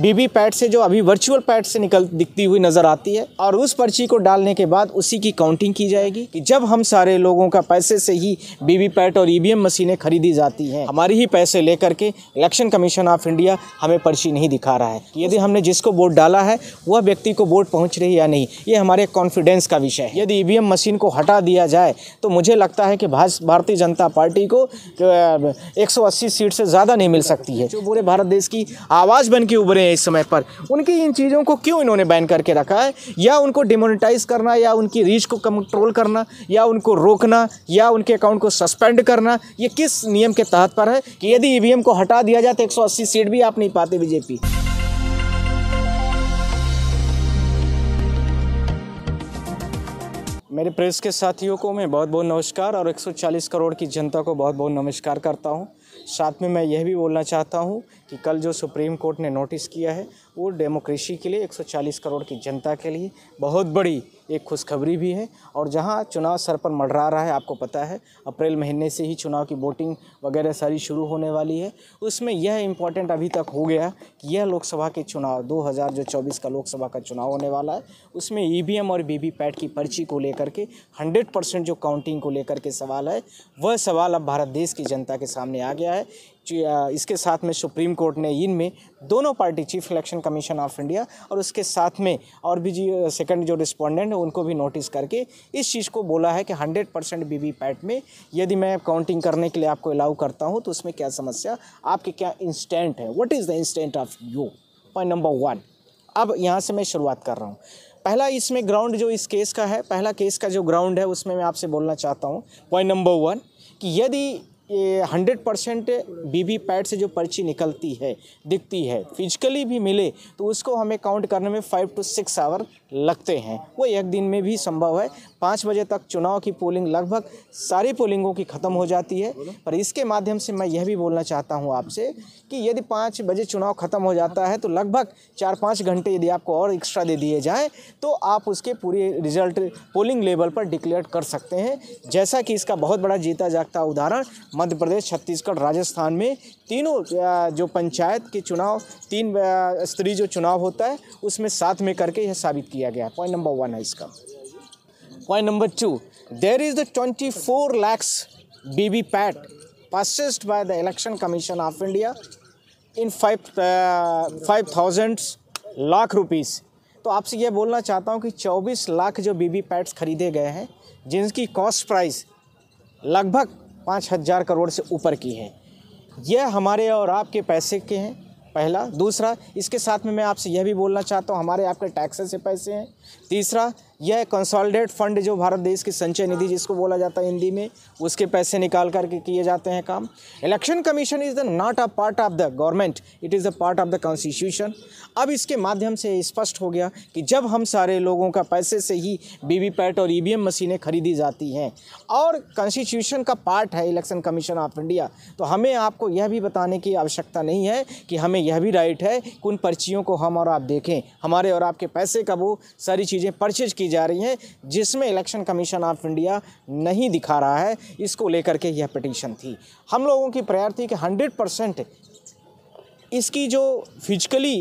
बीबी pad से जो अभी वर्चुअल पैड से निकल दिखती हुई नज़र आती है और उस पर्ची को डालने के बाद उसी की काउंटिंग की जाएगी कि जब हम सारे लोगों का पैसे से ही बीबी पैड और ईवीएम e मशीनें खरीदी जाती हैं हमारी ही पैसे लेकर के इलेक्शन कमीशन ऑफ इंडिया हमें पर्ची नहीं दिखा रहा है यदि हमने जिसको वोट डाला है वह व्यक्ति को वोट पहुँच रही या नहीं ये हमारे कॉन्फिडेंस का विषय है यदि ई e मशीन को हटा दिया जाए तो मुझे लगता है कि भारतीय जनता पार्टी को एक सीट से ज़्यादा नहीं मिल सकती है जो पूरे भारत देश की आवाज़ बन के उभर रहे हैं इस समय पर उनकी इन चीज़ों को क्यों इन्होंने बैन करके रखा है या उनको डिमोनिटाइज करना या उनकी रीच को कंट्रोल करना या उनको रोकना या उनके अकाउंट को सस्पेंड करना ये किस नियम के तहत पर है कि यदि ई e को हटा दिया जाए तो एक सीट भी आप नहीं पाते बीजेपी मेरे प्रेस के साथियों को मैं बहुत बहुत नमस्कार और 140 करोड़ की जनता को बहुत बहुत नमस्कार करता हूं साथ में मैं यह भी बोलना चाहता हूँ कि कल जो सुप्रीम कोर्ट ने नोटिस किया है वो डेमोक्रेसी के लिए 140 करोड़ की जनता के लिए बहुत बड़ी एक खुशखबरी भी है और जहां चुनाव सर पर मडरा रहा है आपको पता है अप्रैल महीने से ही चुनाव की वोटिंग वगैरह सारी शुरू होने वाली है उसमें यह इम्पॉर्टेंट अभी तक हो गया कि यह लोकसभा के चुनाव दो जो चौबीस का लोकसभा का चुनाव होने वाला है उसमें ई e और वी की पर्ची को लेकर के हंड्रेड जो काउंटिंग को लेकर के सवाल है वह सवाल अब भारत देश की जनता के सामने आ गया है इसके साथ में सुप्रीम कोर्ट ने इनमें दोनों party chief election commission of India और उसके साथ में और भी जी सेकंड जो रिस्पोंडेंट है उनको भी नोटिस करके इस चीज़ को बोला है कि hundred percent V V PAT में यदि मैं काउंटिंग करने के लिए आपको अलाउ करता हूँ तो उसमें क्या समस्या आपके क्या इंस्टेंट है what is the instant of you point number one अब यहाँ से मैं शुरुआत कर रहा हूँ पहला इसमें ग्राउंड जो इस केस का है पहला केस का जो ग्राउंड है उसमें मैं आपसे बोलना चाहता हूँ पॉइंट नंबर वन कि यदि हंड्रेड परसेंट वी पैड से जो पर्ची निकलती है दिखती है फिजिकली भी मिले तो उसको हमें काउंट करने में फ़ाइव टू सिक्स आवर लगते हैं वो एक दिन में भी संभव है पाँच बजे तक चुनाव की पोलिंग लगभग सारी पोलिंगों की ख़त्म हो जाती है पर इसके माध्यम से मैं यह भी बोलना चाहता हूँ आपसे कि यदि पाँच बजे चुनाव ख़त्म हो जाता है तो लगभग चार पाँच घंटे यदि आपको और एक्स्ट्रा दे दिए जाएँ तो आप उसके पूरे रिजल्ट पोलिंग लेवल पर डिक्लेयर कर सकते हैं जैसा कि इसका बहुत बड़ा जीता जागता उदाहरण मध्य प्रदेश छत्तीसगढ़ राजस्थान में तीनों जो पंचायत के चुनाव तीन स्तरीय जो चुनाव होता है उसमें साथ में करके यह साबित किया गया पॉइंट नंबर वन है इसका point number two there is the twenty four lakhs V V PAT purchased by the election commission of India in five five thousand lakh rupees तो आपसे यह बोलना चाहता हूँ कि 24 लाख जो बीबी पैड्स खरीदे गए हैं जिनकी कॉस्ट प्राइस लगभग पाँच हज़ार करोड़ से ऊपर की है यह हमारे और आपके पैसे के हैं पहला दूसरा इसके साथ में मैं आपसे यह भी बोलना चाहता हूँ हमारे आपके टैक्सेस से पैसे हैं तीसरा यह कंसोलिडेट फंड जो भारत देश की संचय निधि जिसको बोला जाता है हिंदी में उसके पैसे निकाल करके किए जाते हैं काम election commission is the not a part of the government it is the part of the constitution अब इसके माध्यम से स्पष्ट हो गया कि जब हम सारे लोगों का पैसे से ही वीवीपैट और ई e मशीनें खरीदी जाती हैं और कॉन्स्टिट्यूशन का पार्ट है इलेक्शन कमीशन ऑफ इंडिया तो हमें आपको यह भी बताने की आवश्यकता नहीं है कि हमें यह भी राइट है कि उन पर्चियों को हम और आप देखें हमारे और आपके पैसे का वो सारी चीज़ें परचेज की की जा रही है जिसमें इलेक्शन कमीशन ऑफ इंडिया नहीं दिखा रहा है इसको लेकर के यह पिटिशन थी हम लोगों की प्रेयर थी कि हंड्रेड परसेंट इसकी जो फिजिकली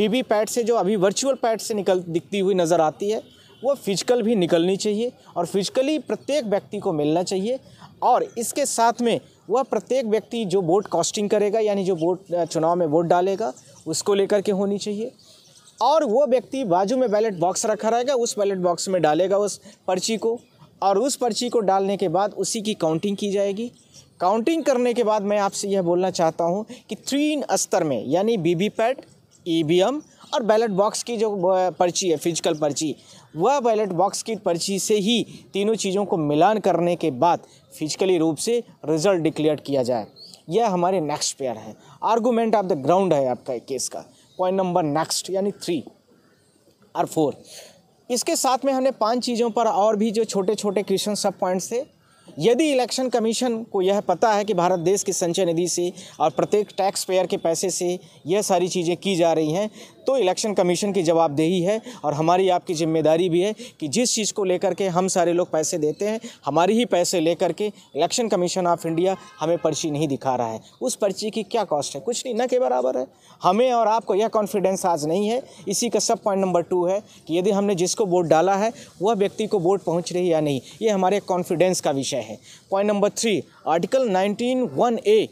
बीबी पैड से जो अभी वर्चुअल पैड से निकल दिखती हुई नज़र आती है वो फिजिकल भी निकलनी चाहिए और फिजिकली प्रत्येक व्यक्ति को मिलना चाहिए और इसके साथ में वह प्रत्येक व्यक्ति जो वोट कास्टिंग करेगा यानी जो वोट चुनाव में वोट डालेगा उसको लेकर के होनी चाहिए और वो व्यक्ति बाजू में बैलेट बॉक्स रखा रहेगा उस बैलेट बॉक्स में डालेगा उस पर्ची को और उस पर्ची को डालने के बाद उसी की काउंटिंग की जाएगी काउंटिंग करने के बाद मैं आपसे यह बोलना चाहता हूँ कि तीन स्तर में यानी वी वी पैट एम और बैलेट बॉक्स की जो पर्ची है फिजिकल पर्ची वह बैलेट बॉक्स की पर्ची से ही तीनों चीज़ों को मिलान करने के बाद फिजिकली रूप से रिजल्ट डिक्लेयर किया जाए यह हमारे नेक्स्ट पेयर है आर्गूमेंट ऑफ द ग्राउंड है आपका एक केस का पॉइंट नंबर नेक्स्ट यानी थ्री और फोर इसके साथ में हमने पांच चीज़ों पर और भी जो छोटे छोटे क्वेश्चन सब पॉइंट्स थे यदि इलेक्शन कमीशन को यह पता है कि भारत देश की संचय निधि से और प्रत्येक टैक्स पेयर के पैसे से यह सारी चीज़ें की जा रही हैं तो इलेक्शन कमीशन की जवाबदेही है और हमारी आपकी जिम्मेदारी भी है कि जिस चीज़ को लेकर के हम सारे लोग पैसे देते हैं हमारी ही पैसे लेकर के इलेक्शन कमीशन ऑफ इंडिया हमें पर्ची नहीं दिखा रहा है उस पर्ची की क्या कॉस्ट है कुछ नहीं न के बराबर है हमें और आपको यह कॉन्फिडेंस आज नहीं है इसी का सब पॉइंट नंबर टू है कि यदि हमने जिसको वोट डाला है वह व्यक्ति को वोट पहुँच रही या नहीं ये हमारे कॉन्फिडेंस का विषय है हैं point number three article nineteen one A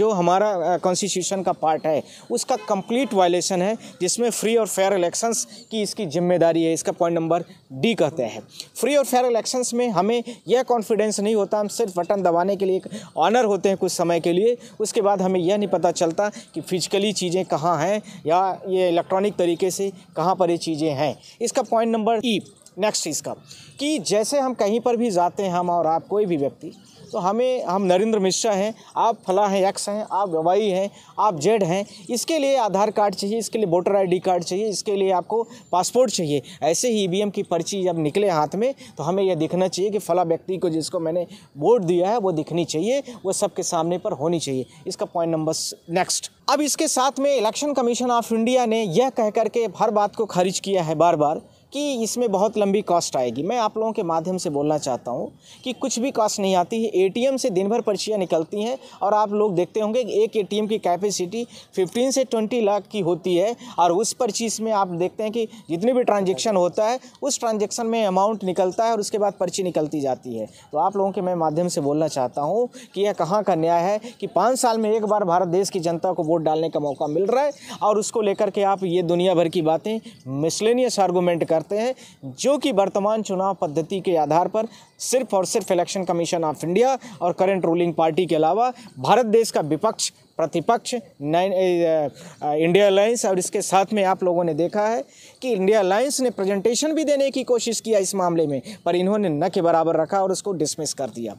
जो हमारा कॉन्स्टिट्यूशन का पार्ट है उसका कंप्लीट वायलेशन है जिसमें फ्री और फेयर इलेक्शंस की इसकी जिम्मेदारी है इसका पॉइंट नंबर डी कहते हैं फ्री और फेयर इलेक्शंस में हमें यह कॉन्फिडेंस नहीं होता हम सिर्फ बटन दबाने के लिए एक ऑनर होते हैं कुछ समय के लिए उसके बाद हमें यह नहीं पता चलता कि फिजिकली चीज़ें कहाँ हैं या ये इलेक्ट्रॉनिक तरीके से कहाँ पर ये चीज़ें हैं इसका पॉइंट नंबर ई नेक्स्ट चीज़ का कि जैसे हम कहीं पर भी जाते हैं हम और आप कोई भी व्यक्ति तो हमें हम नरेंद्र मिश्रा हैं आप फला हैं एक्स हैं आप वाई हैं आप जेड हैं इसके लिए आधार कार्ड चाहिए इसके लिए वोटर आईडी कार्ड चाहिए इसके लिए आपको पासपोर्ट चाहिए ऐसे ही ई e की पर्ची जब निकले हाथ में तो हमें यह दिखना चाहिए कि फला व्यक्ति को जिसको मैंने वोट दिया है वो दिखनी चाहिए वो सबके सामने पर होनी चाहिए इसका पॉइंट नंबर नेक्स्ट अब इसके साथ में इलेक्शन कमीशन ऑफ इंडिया ने यह कह करके हर बात को खारिज किया है बार बार कि इसमें बहुत लंबी कॉस्ट आएगी मैं आप लोगों के माध्यम से बोलना चाहता हूँ कि कुछ भी कॉस्ट नहीं आती है एटीएम से दिन भर पर्चियाँ निकलती हैं और आप लोग देखते होंगे एक एटीएम की कैपेसिटी 15 से 20 लाख की होती है और उस पर्ची में आप देखते हैं कि जितने भी ट्रांजेक्शन होता है उस ट्रांजेक्शन में अमाउंट निकलता है और उसके बाद पर्ची निकलती जाती है तो आप लोगों के मैं माध्यम से बोलना चाहता हूँ कि यह कहाँ का न्याय है कि पाँच साल में एक बार भारत देश की जनता को वोट डालने का मौका मिल रहा है और उसको लेकर के आप ये दुनिया भर की बातें मिसलेनियस आर्गूमेंट कर करते हैं जो कि वर्तमान चुनाव पद्धति के आधार पर सिर्फ और सिर्फ इलेक्शन कमीशन ऑफ इंडिया और करंट रूलिंग पार्टी के अलावा भारत देश का विपक्ष प्रतिपक्ष नाइन इंडिया अलायंस और इसके साथ में आप लोगों ने देखा है कि इंडिया अलायंस ने प्रेजेंटेशन भी देने की कोशिश किया इस मामले में पर इन्होंने न के बराबर रखा और उसको डिसमिस कर दिया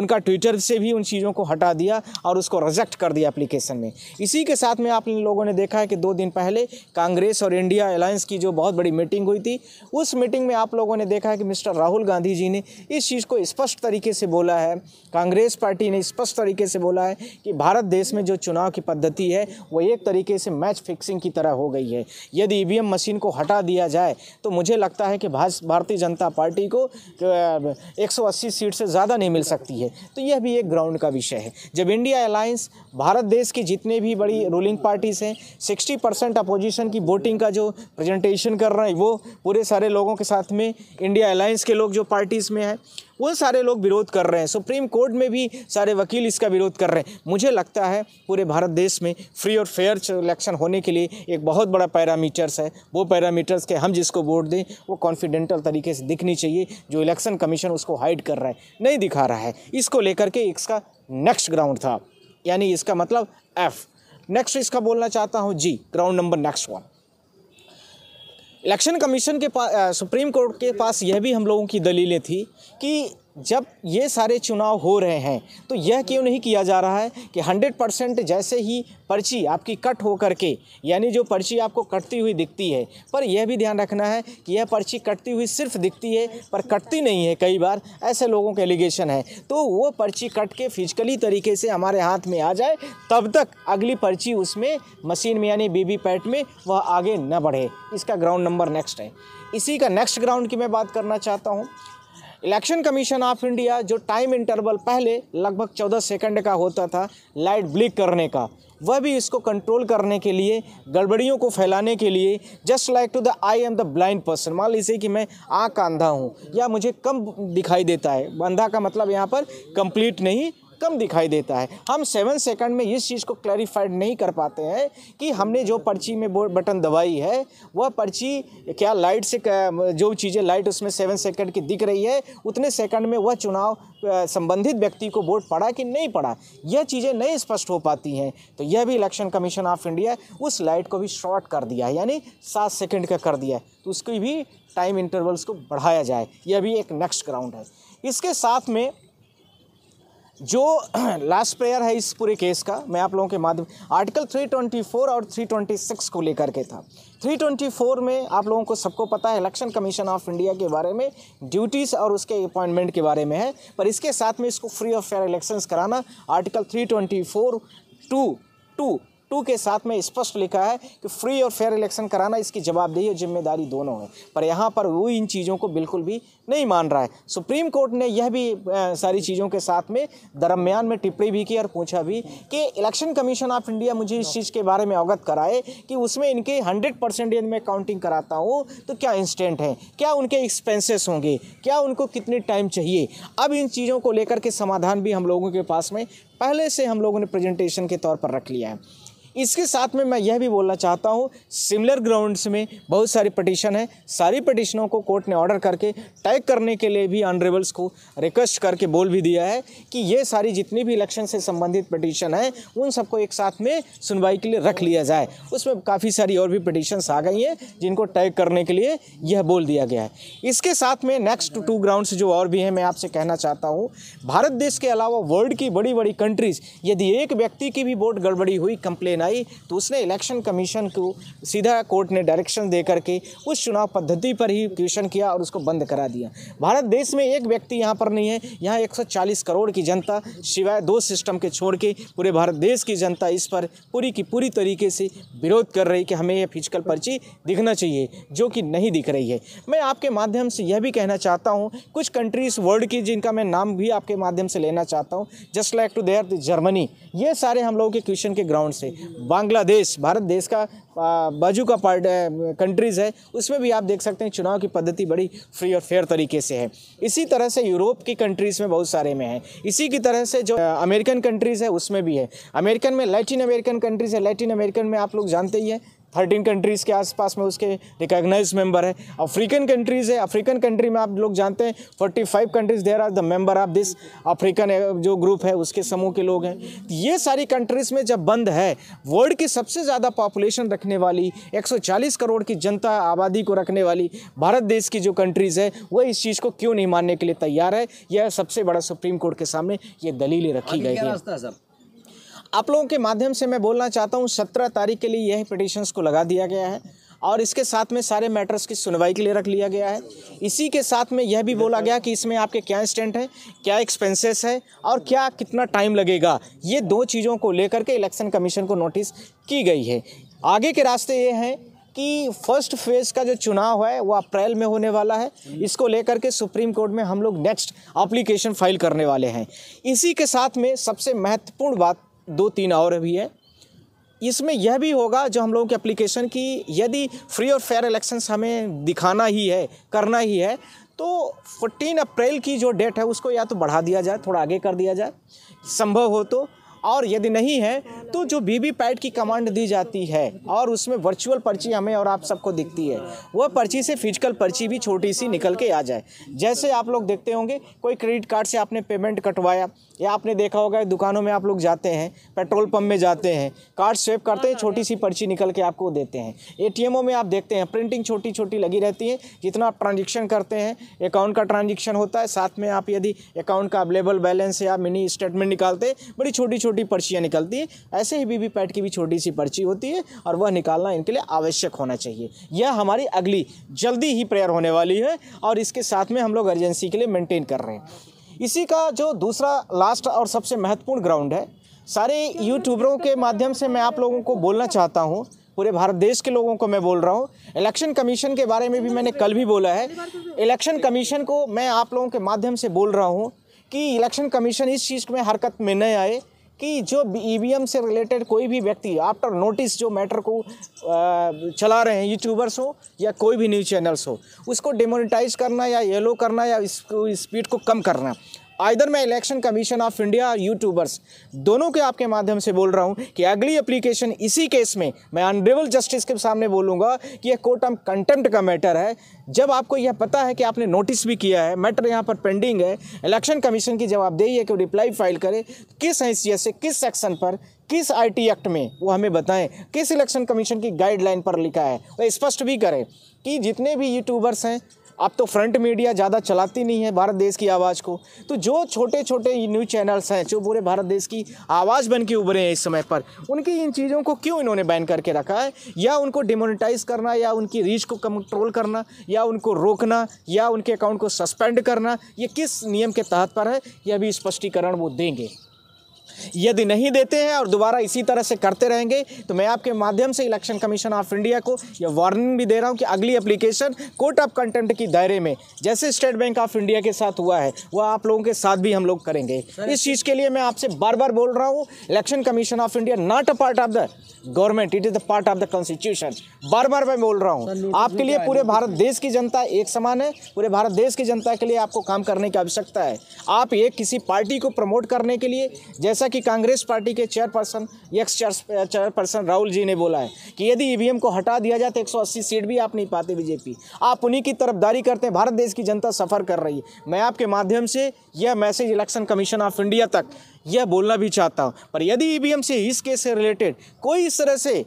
उनका ट्विटर से भी उन चीज़ों को हटा दिया और उसको रिजेक्ट कर दिया एप्लीकेशन में इसी के साथ में आप लोगों ने देखा है कि दो दिन पहले कांग्रेस और इंडिया अलायंस की जो बहुत बड़ी मीटिंग हुई थी उस मीटिंग में आप लोगों ने देखा है कि मिस्टर राहुल गांधी जी ने इस चीज़ को स्पष्ट तरीके से बोला है कांग्रेस पार्टी ने स्पष्ट तरीके से बोला है कि भारत देश में जो जो चुनाव की पद्धति है वो एक तरीके से मैच फिक्सिंग की तरह हो गई है यदि ई e मशीन को हटा दिया जाए तो मुझे लगता है कि भारतीय जनता पार्टी को एक सीट से ज़्यादा नहीं मिल सकती है तो यह भी एक ग्राउंड का विषय है जब इंडिया अलायंस भारत देश की जितने भी बड़ी रूलिंग पार्टीज़ हैं सिक्सटी परसेंट अपोजिशन की वोटिंग का जो प्रेजेंटेशन कर रहे हैं वो पूरे सारे लोगों के साथ में इंडिया अलायंस के लोग जो पार्टीज़ में हैं वो सारे लोग विरोध कर रहे हैं सुप्रीम कोर्ट में भी सारे वकील इसका विरोध कर रहे हैं मुझे लगता है पूरे भारत देश में फ्री और फेयर इलेक्शन होने के लिए एक बहुत बड़ा पैरामीटर्स है वो पैरामीटर्स के हम जिसको वोट दें वो कॉन्फिडेंटल तरीके से दिखनी चाहिए जो इलेक्शन कमीशन उसको हाइड कर रहा है नहीं दिखा रहा है इसको लेकर के इसका नेक्स्ट ग्राउंड था यानी इसका मतलब एफ़ नेक्स्ट इसका बोलना चाहता हूँ जी ground number next one election commission के पास सुप्रीम कोर्ट के पास यह भी हम लोगों की दलीलें थी कि जब ये सारे चुनाव हो रहे हैं तो यह क्यों नहीं किया जा रहा है कि 100 परसेंट जैसे ही पर्ची आपकी कट हो करके यानी जो पर्ची आपको कटती हुई दिखती है पर यह भी ध्यान रखना है कि यह पर्ची कटती हुई सिर्फ दिखती है पर कटती नहीं है कई बार ऐसे लोगों के एलिगेशन है तो वो पर्ची कट के फिजिकली तरीके से हमारे हाथ में आ जाए तब तक अगली पर्ची उसमें मशीन में यानी बी पैट में वह आगे न बढ़े इसका ग्राउंड नंबर नेक्स्ट है इसी का नेक्स्ट ग्राउंड की मैं बात करना चाहता हूँ इलेक्शन कमीशन ऑफ इंडिया जो टाइम इंटरवल पहले लगभग चौदह सेकंड का होता था लाइट ब्लिक करने का वह भी इसको कंट्रोल करने के लिए गड़बड़ियों को फैलाने के लिए just like to the I am the blind person मान लीजिए कि मैं आँख अंधा हूँ या मुझे कम दिखाई देता है अंधा का मतलब यहाँ पर कंप्लीट नहीं कम दिखाई देता है हम सेवन सेकंड में इस चीज़ को क्लैरिफाइड नहीं कर पाते हैं कि हमने जो पर्ची में बटन दबाई है वह पर्ची क्या लाइट से जो चीज़ें लाइट उसमें सेवन सेकंड की दिख रही है उतने सेकंड में वह चुनाव संबंधित व्यक्ति को वोट पड़ा कि नहीं पड़ा यह चीज़ें नहीं स्पष्ट हो पाती हैं तो यह भी इलेक्शन कमीशन ऑफ इंडिया उस लाइट को भी शॉर्ट कर दिया है यानी सात सेकंड का कर दिया है तो उसकी भी टाइम इंटरवल्स को बढ़ाया जाए यह भी एक नेक्स्ट ग्राउंड है इसके साथ में जो लास्ट प्रेयर है इस पूरे केस का मैं आप लोगों के माध्यम आर्टिकल 324 और 326 को लेकर के था 324 में आप लोगों को सबको पता है इलेक्शन कमीशन ऑफ इंडिया के बारे में ड्यूटीज़ और उसके अपॉइंटमेंट के बारे में है पर इसके साथ में इसको फ्री ऑफ फेयर इलेक्शंस कराना आर्टिकल 324 टू टू टू के साथ में स्पष्ट लिखा है कि फ्री और फेयर इलेक्शन कराना इसकी जवाबदेही और जिम्मेदारी दोनों है पर यहाँ पर वो इन चीज़ों को बिल्कुल भी नहीं मान रहा है सुप्रीम कोर्ट ने यह भी सारी चीज़ों के साथ में दरमियान में टिप्पणी भी की और पूछा भी कि इलेक्शन कमीशन ऑफ इंडिया मुझे इस चीज़ के बारे में अवगत कराए कि उसमें इनके हंड्रेड परसेंट यदि मैं काउंटिंग कराता हूँ तो क्या इंस्टेंट है क्या उनके एक्सपेंसेस होंगे क्या उनको कितने टाइम चाहिए अब इन चीज़ों को लेकर के समाधान भी हम लोगों के पास में पहले से हम लोगों ने प्रेजेंटेशन के तौर पर रख लिया है इसके साथ में मैं यह भी बोलना चाहता हूँ सिमिलर ग्राउंड्स में बहुत सारी पटिशन है सारी पटिशनों को कोर्ट ने ऑर्डर करके टैग करने के लिए भी ऑनरेबल्स को रिक्वेस्ट करके बोल भी दिया है कि ये सारी जितनी भी इलेक्शन से संबंधित पटिशन है उन सबको एक साथ में सुनवाई के लिए रख लिया जाए उसमें काफ़ी सारी और भी पटिशन्स आ गई हैं जिनको टैग करने के लिए यह बोल दिया गया है इसके साथ में नेक्स्ट टू ग्राउंड्स जो और भी हैं मैं आपसे कहना चाहता हूँ भारत देश के अलावा वर्ल्ड की बड़ी बड़ी कंट्रीज़ यदि एक व्यक्ति की भी वोट गड़बड़ी हुई कंप्लेन आई तो उसने इलेक्शन कमीशन को सीधा कोर्ट ने डायरेक्शन दे करके उस चुनाव पद्धति पर ही क्वेश्चन किया और उसको बंद करा दिया भारत देश में एक व्यक्ति यहाँ पर नहीं है यहाँ एक करोड़ की जनता सिवाय दो सिस्टम के छोड़ के पूरे भारत देश की जनता इस पर पूरी की पूरी तरीके से विरोध कर रही कि हमें यह फिजिकल पर्ची दिखना चाहिए जो कि नहीं दिख रही है मैं आपके माध्यम से यह भी कहना चाहता हूँ कुछ कंट्रीज़ वर्ल्ड की जिनका मैं नाम भी आपके माध्यम से लेना चाहता हूँ just like to there Germany ये सारे हम लोगों के क्वेश्चन के ग्राउंड से बांग्लादेश भारत देश का बाजू का पार्ट कंट्रीज़ है उसमें भी आप देख सकते हैं चुनाव की पद्धति बड़ी फ्री और फेयर तरीके से है इसी तरह से यूरोप की कंट्रीज़ में बहुत सारे में है इसी की तरह से जो अमेरिकन कंट्रीज़ है उसमें भी है अमेरिकन में लैटिन अमेरिकन कंट्रीज़ है लैटिन अमेरिकन में आप लोग जानते ही हैं थर्टीन कंट्रीज़ के आसपास में उसके रिकॉग्नाइज मेंबर है अफ्रीकन कंट्रीज़ है अफ्रीकन कंट्री में आप लोग जानते हैं forty five countries there are the member of this African जो ग्रुप है उसके समूह के लोग हैं ये सारी कंट्रीज़ में जब बंद है वर्ल्ड की सबसे ज़्यादा पॉपुलेशन रखने वाली एक करोड़ की जनता आबादी को रखने वाली भारत देश की जो कंट्रीज़ है वो इस चीज़ को क्यों नहीं मानने के लिए तैयार है यह सबसे बड़ा सुप्रीम कोर्ट के सामने ये दलीलें रखी गई है आप लोगों के माध्यम से मैं बोलना चाहता हूँ सत्रह तारीख के लिए यह पिटिशन्स को लगा दिया गया है और इसके साथ में सारे मैटर्स की सुनवाई के लिए रख लिया गया है इसी के साथ में यह भी बोला गया कि इसमें आपके क्या स्टेंट है क्या एक्सपेंसेस है और क्या कितना टाइम लगेगा ये दो चीज़ों को लेकर के इलेक्शन कमीशन को नोटिस की गई है आगे के रास्ते ये हैं कि फर्स्ट फेज़ का जो चुनाव है वो अप्रैल में होने वाला है इसको लेकर के सुप्रीम कोर्ट में हम लोग नेक्स्ट अप्लीकेशन फाइल करने वाले हैं इसी के साथ में सबसे महत्वपूर्ण बात दो तीन और भी है इसमें यह भी होगा जो हम लोगों की एप्लीकेशन की यदि फ्री और फेयर इलेक्शंस हमें दिखाना ही है करना ही है तो 14 अप्रैल की जो डेट है उसको या तो बढ़ा दिया जाए थोड़ा आगे कर दिया जाए संभव हो तो और यदि नहीं है तो जो वी वी पैट की कमांड दी जाती है और उसमें वर्चुअल पर्ची हमें और आप सबको दिखती है वह पर्ची से फिजिकल पर्ची भी छोटी सी निकल के आ जाए जैसे आप लोग देखते होंगे कोई क्रेडिट कार्ड से आपने पेमेंट कटवाया या आपने देखा होगा दुकानों में आप लोग जाते हैं पेट्रोल पम्प में जाते हैं कार्ड स्वेप करते हैं छोटी सी पर्ची निकल के आपको देते हैं ए में आप देखते हैं प्रिंटिंग छोटी छोटी लगी रहती है जितना आप ट्रांजेक्शन करते हैं अकाउंट का ट्रांजेक्शन होता है साथ में आप यदि अकाउंट का अवेलेबल बैलेंस या मिनी स्टेटमेंट निकालते बड़ी छोटी छोटी छोटी पर्चियाँ निकलती हैं ऐसे ही वी पैट की भी छोटी सी पर्ची होती है और वह निकालना इनके लिए आवश्यक होना चाहिए यह हमारी अगली जल्दी ही प्रेयर होने वाली है और इसके साथ में हम लोग अर्जेंसी के लिए मेंटेन कर रहे हैं इसी का जो दूसरा लास्ट और सबसे महत्वपूर्ण ग्राउंड है सारे यूट्यूबरों के माध्यम से मैं आप लोगों को बोलना चाहता हूँ पूरे भारत देश के लोगों को मैं बोल रहा हूँ इलेक्शन कमीशन के बारे में भी मैंने कल भी बोला है इलेक्शन कमीशन को मैं आप लोगों के माध्यम से बोल रहा हूँ कि इलेक्शन कमीशन इस चीज़ में हरकत में न आए कि जो ई e से रिलेटेड कोई भी व्यक्ति आफ्टर नोटिस जो मैटर को चला रहे हैं यूट्यूबर्स हो या कोई भी न्यूज़ चैनल्स हो उसको डिमोनिटाइज करना या येलो करना या इसको स्पीड को कम करना आइधर मैं इलेक्शन कमीशन ऑफ इंडिया और यूट्यूबर्स दोनों के आपके माध्यम से बोल रहा हूँ कि अगली अप्लीकेशन इसी केस में मैं ऑनरेबल जस्टिस के सामने बोलूँगा कि यह कोर्ट ऑफ कंटेंप्ट का मैटर है जब आपको यह पता है कि आपने नोटिस भी किया है मैटर यहाँ पर पेंडिंग है इलेक्शन कमीशन की जवाबदेही है कि रिप्लाई फाइल करे किस हैसियत से किस सेक्शन पर किस आईटी एक्ट में वो हमें बताएं किस इलेक्शन कमीशन की गाइडलाइन पर लिखा है वह स्पष्ट भी करें कि जितने भी यूट्यूबर्स हैं अब तो फ्रंट मीडिया ज़्यादा चलाती नहीं है भारत देश की आवाज़ को तो जो छोटे छोटे न्यूज़ चैनल्स हैं जो पूरे भारत देश की आवाज़ बन के उभरे हैं इस समय पर उनकी इन चीज़ों को क्यों इन्होंने बैन करके रखा है या उनको डिमोनिटाइज करना या उनकी रीच को कंट्रोल करना या उनको रोकना या उनके अकाउंट को सस्पेंड करना ये किस नियम के तहत पर है यह भी स्पष्टीकरण वो देंगे यदि नहीं देते हैं और दोबारा इसी तरह से करते रहेंगे तो मैं आपके माध्यम से इलेक्शन कमीशन ऑफ इंडिया को यह वार्निंग भी दे रहा हूँ कि अगली एप्लीकेशन कोर्ट ऑफ कंटेंट की दायरे में जैसे स्टेट बैंक ऑफ इंडिया के साथ हुआ है वह आप लोगों के साथ भी हम लोग करेंगे इस चीज़ के लिए मैं आपसे बार बार बोल रहा हूँ election commission of India not a part of the government it is the part of the constitution बार बार मैं बोल रहा हूँ आपके लिए पूरे भारत देश की जनता एक समान है पूरे भारत देश की जनता के लिए आपको काम करने की आवश्यकता है आप ये किसी पार्टी को प्रमोट करने के लिए जैसा जैसा कि कांग्रेस पार्टी के chairperson ex chairperson Rahul ji ने बोला है कि यदि ईवीएम को हटा दिया जाए तो एक सीट भी आप नहीं पाते बीजेपी आप उन्हीं की तरफदारी करते हैं भारत देश की जनता सफ़र कर रही है मैं आपके माध्यम से यह message election commission of India तक यह बोलना भी चाहता हूँ पर यदि ई से इस केस से रिलेटेड कोई इस तरह से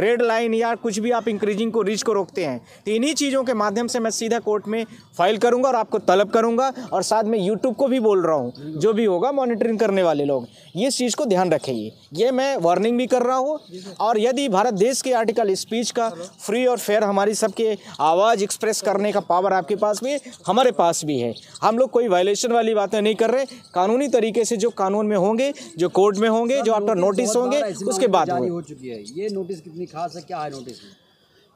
रेड लाइन या कुछ भी आप इंक्रीजिंग को रीच को रोकते हैं तो इन्हीं चीज़ों के माध्यम से मैं सीधा कोर्ट में फाइल करूँगा और आपको तलब करूँगा और साथ में यूट्यूब को भी बोल रहा हूँ जो भी होगा मॉनिटरिंग करने वाले लोग ये चीज़ को ध्यान रखेंगे ये मैं वार्निंग भी कर रहा हूँ और यदि भारत देश के आर्टिकल स्पीच का फ्री और फेयर हमारी सबके आवाज़ एक्सप्रेस करने का पावर आपके पास भी है हमारे पास भी है हम लोग कोई वायलेशन वाली बातें नहीं कर रहे कानूनी तरीके से जो कानून में होंगे जो कोर्ट में होंगे जो आपका नोटिस होंगे उसके बाद हो चुकी है ये नोटिस कितनी आदमी खा सके हाई नोटिस में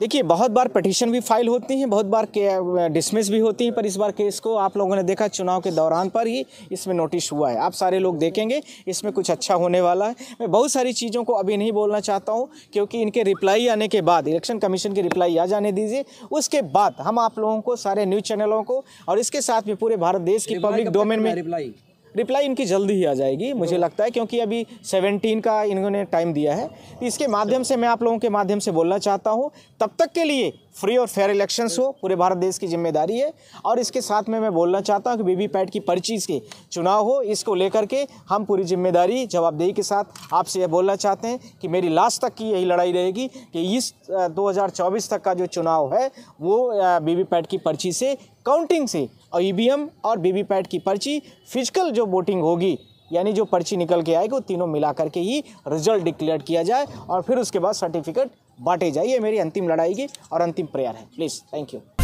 देखिए बहुत बार पटिशन भी फाइल होती हैं बहुत बार डिसमिस भी होती हैं पर इस बार केस को आप लोगों ने देखा चुनाव के दौरान पर ही इसमें नोटिस हुआ है आप सारे लोग देखेंगे इसमें कुछ अच्छा होने वाला है मैं बहुत सारी चीज़ों को अभी नहीं बोलना चाहता हूँ क्योंकि इनके रिप्लाई आने के बाद इलेक्शन कमीशन की रिप्लाई आ जाने दीजिए उसके बाद हम आप लोगों को सारे न्यूज़ चैनलों को और इसके साथ में पूरे भारत देश की पब्लिक डोमेन में रिप्लाई रिप्लाई इनकी जल्दी ही आ जाएगी मुझे हाँ। लगता है क्योंकि अभी 17 का इन्होंने टाइम दिया है इसके माध्यम से मैं आप लोगों के माध्यम से बोलना चाहता हूँ तब तक के लिए फ्री और फेयर इलेक्शंस हो पूरे भारत देश की जिम्मेदारी है और इसके साथ में मैं बोलना चाहता हूँ कि वीवीपैट की पर्ची के चुनाव हो इसको लेकर के हम पूरी जिम्मेदारी जवाबदेही के साथ आपसे यह बोलना चाहते हैं कि मेरी लास्ट तक की यही लड़ाई रहेगी कि इस दो तक का जो चुनाव है वो वीवीपैट की पर्ची से काउंटिंग से और ई e और वीवीपैट की पर्ची फिजिकल जो वोटिंग होगी यानी जो पर्ची निकल के आएगी वो तीनों मिला करके ही रिजल्ट डिक्लेयर किया जाए और फिर उसके बाद सर्टिफिकेट बांटे जाए ये मेरी अंतिम लड़ाई की और अंतिम प्रेयर है प्लीज़ थैंक यू